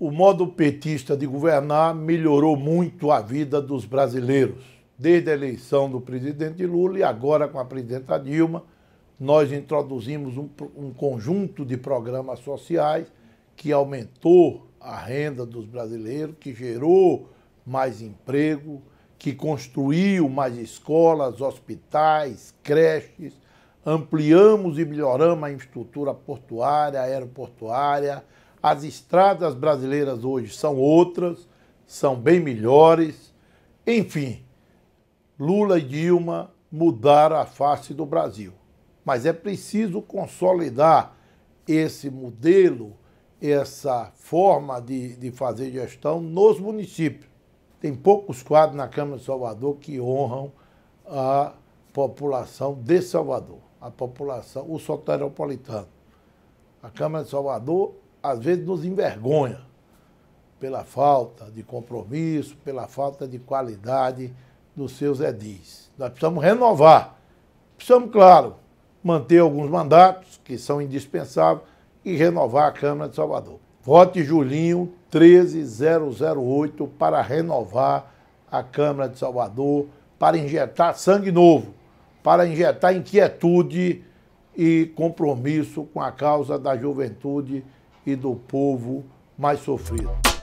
O modo petista de governar melhorou muito a vida dos brasileiros. Desde a eleição do presidente Lula e agora com a presidenta Dilma, nós introduzimos um, um conjunto de programas sociais que aumentou a renda dos brasileiros, que gerou mais emprego, que construiu mais escolas, hospitais, creches, ampliamos e melhoramos a infraestrutura portuária, aeroportuária, as estradas brasileiras hoje são outras, são bem melhores. Enfim, Lula e Dilma mudaram a face do Brasil. Mas é preciso consolidar esse modelo, essa forma de, de fazer gestão nos municípios. Tem poucos quadros na Câmara de Salvador que honram a população de Salvador, a população, o soteropolitano. A Câmara de Salvador às vezes nos envergonha pela falta de compromisso, pela falta de qualidade dos seus edis. Nós precisamos renovar. Precisamos, claro, manter alguns mandatos que são indispensáveis e renovar a Câmara de Salvador. Vote Julinho 13008 para renovar a Câmara de Salvador, para injetar sangue novo, para injetar inquietude e compromisso com a causa da juventude e do povo mais sofrido.